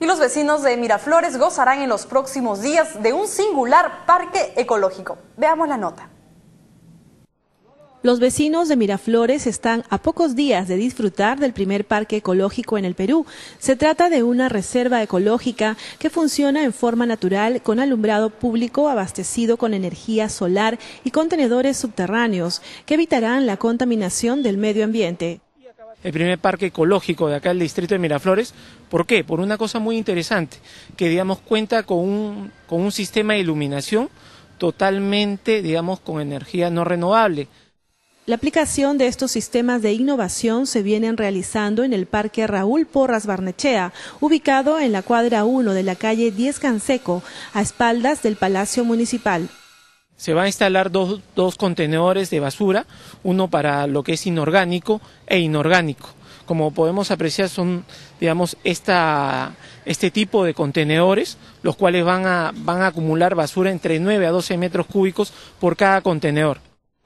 Y los vecinos de Miraflores gozarán en los próximos días de un singular parque ecológico. Veamos la nota. Los vecinos de Miraflores están a pocos días de disfrutar del primer parque ecológico en el Perú. Se trata de una reserva ecológica que funciona en forma natural con alumbrado público abastecido con energía solar y contenedores subterráneos que evitarán la contaminación del medio ambiente el primer parque ecológico de acá del distrito de Miraflores. ¿Por qué? Por una cosa muy interesante, que digamos cuenta con un, sistema de iluminación totalmente, digamos, con energía no renovable. La aplicación de estos sistemas de innovación se vienen realizando en el Parque Raúl Porras Barnechea, ubicado en la cuadra 1 de la calle 10 Canseco, a espaldas del Palacio Municipal se va a instalar dos, dos contenedores de basura, uno para lo que es inorgánico e inorgánico. Como podemos apreciar son, digamos, este tipo de contenedores, los cuales van a, van a acumular basura entre 9 a 12 metros cúbicos por cada contenedor.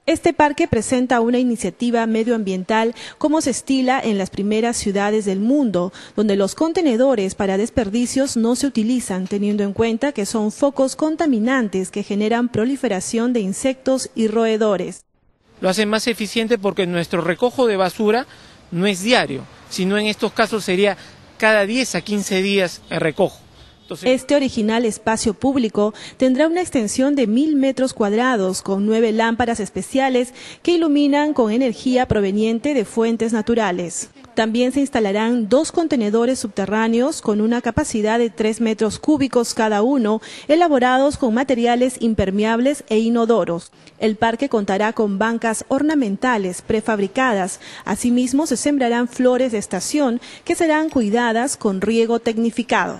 Este parque presenta una iniciativa medioambiental como se estila en las primeras ciudades del mundo, donde los contenedores para desperdicios no se utilizan, teniendo en cuenta que son focos contaminantes que generan proliferación de insectos y roedores. Lo hacen más eficiente porque nuestro recojo de basura no es diario, sino en estos casos sería cada 10 a 15 días el recojo. Este original espacio público tendrá una extensión de mil metros cuadrados con nueve lámparas especiales que iluminan con energía proveniente de fuentes naturales. También se instalarán dos contenedores subterráneos con una capacidad de tres metros cúbicos cada uno, elaborados con materiales impermeables e inodoros. El parque contará con bancas ornamentales prefabricadas. Asimismo, se sembrarán flores de estación que serán cuidadas con riego tecnificado.